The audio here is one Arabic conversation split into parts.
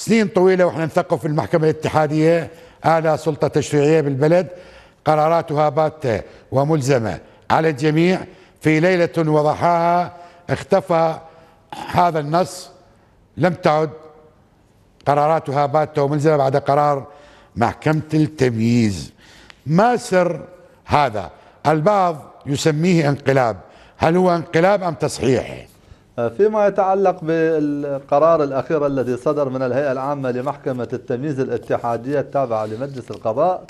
سنين طويلة وإحنا نثقف في المحكمة الاتحادية أعلى سلطة تشريعية بالبلد قراراتها باتة وملزمة على الجميع في ليلة وضحاها اختفى هذا النص لم تعد قراراتها باتة وملزمة بعد قرار محكمة التمييز ما سر هذا البعض يسميه انقلاب هل هو انقلاب أم تصحيح فيما يتعلق بالقرار الأخير الذي صدر من الهيئة العامة لمحكمة التمييز الاتحادية التابعة لمجلس القضاء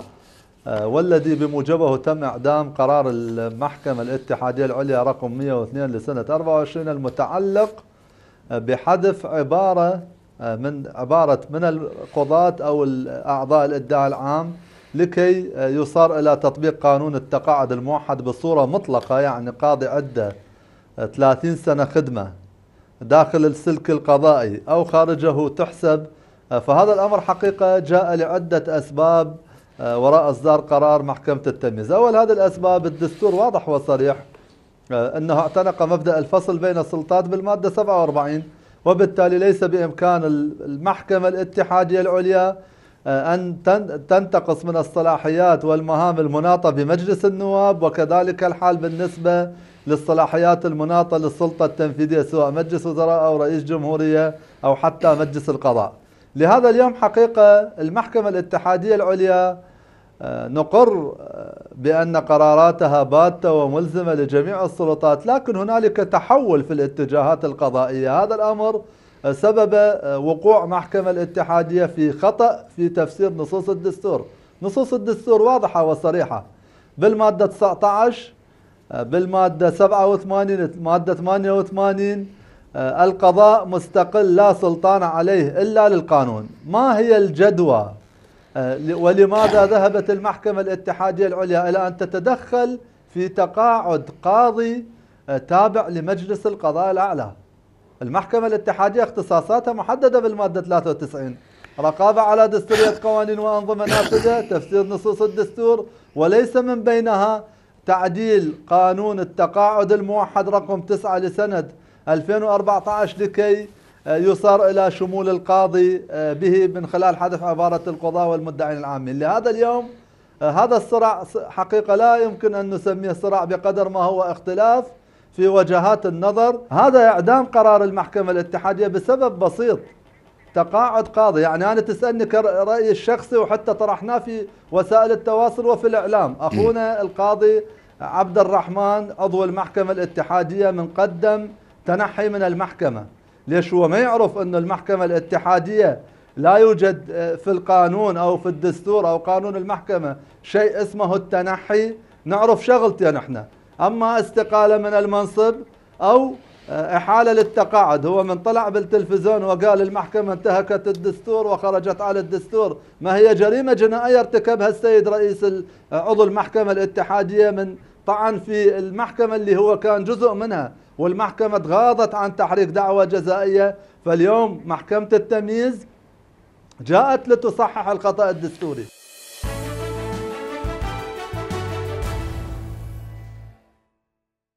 آه، والذي بموجبه تم إعدام قرار المحكمة الاتحادية العليا رقم 102 لسنة 24 المتعلق آه، بحذف عبارة آه، من عبارة من القضاة أو أعضاء الإدعاء العام لكي يصار إلى تطبيق قانون التقاعد الموحد بصورة مطلقة يعني قاضي عده 30 سنة خدمة داخل السلك القضائي أو خارجه تحسب آه، فهذا الأمر حقيقة جاء لعدة أسباب آه، وراء إصدار قرار محكمة التمييز أول هذه الأسباب الدستور واضح وصريح آه، أنه اعتنق مبدأ الفصل بين السلطات بالمادة 47 وبالتالي ليس بإمكان المحكمة الاتحادية العليا أن تنتقص من الصلاحيات والمهام المناطة بمجلس النواب وكذلك الحال بالنسبة للصلاحيات المناطة للسلطة التنفيذية سواء مجلس وزراء أو رئيس جمهورية أو حتى مجلس القضاء لهذا اليوم حقيقة المحكمة الاتحادية العليا آه، نقر آه، بأن قراراتها باتة وملزمة لجميع السلطات لكن هنالك تحول في الاتجاهات القضائية هذا الأمر آه، سبب وقوع محكمة الاتحادية في خطأ في تفسير نصوص الدستور نصوص الدستور واضحة وصريحة بالمادة 19 بالمادة 87 مادة 88 آه، القضاء مستقل لا سلطان عليه إلا للقانون ما هي الجدوى آه، ولماذا ذهبت المحكمة الاتحادية العليا إلى أن تتدخل في تقاعد قاضي آه، تابع لمجلس القضاء الأعلى المحكمة الاتحادية اختصاصاتها محددة بالمادة 93 رقابة على دستورية قوانين وأنظمة نافذة تفسير نصوص الدستور وليس من بينها تعديل قانون التقاعد الموحد رقم 9 لسنة 2014 لكي آه، يصار إلى شمول القاضي آه، به من خلال حذف عبارة القضاء والمدعين العامين لهذا اليوم آه، هذا الصراع حقيقة لا يمكن أن نسميه صراع بقدر ما هو اختلاف في وجهات النظر هذا إعدام قرار المحكمة الاتحادية بسبب بسيط تقاعد قاضي يعني أنا تسألني كرأيي الشخصي وحتى طرحناه في وسائل التواصل وفي الإعلام أخونا القاضي عبد الرحمن عضو المحكمة الاتحادية من قدم تنحي من المحكمة ليش هو ما يعرف أن المحكمة الاتحادية لا يوجد آه، في القانون أو في الدستور أو قانون المحكمة شيء اسمه التنحي نعرف شغلتي نحن أما استقالة من المنصب أو آه، إحالة للتقاعد هو من طلع بالتلفزيون وقال المحكمة انتهكت الدستور وخرجت على الدستور ما هي جريمة جنائية ارتكبها السيد رئيس آه، عضو المحكمة الاتحادية من طعن في المحكمة اللي هو كان جزء منها والمحكمة تغاضت عن تحريك دعوة جزائية فاليوم محكمة التمييز جاءت لتصحح الخطأ الدستوري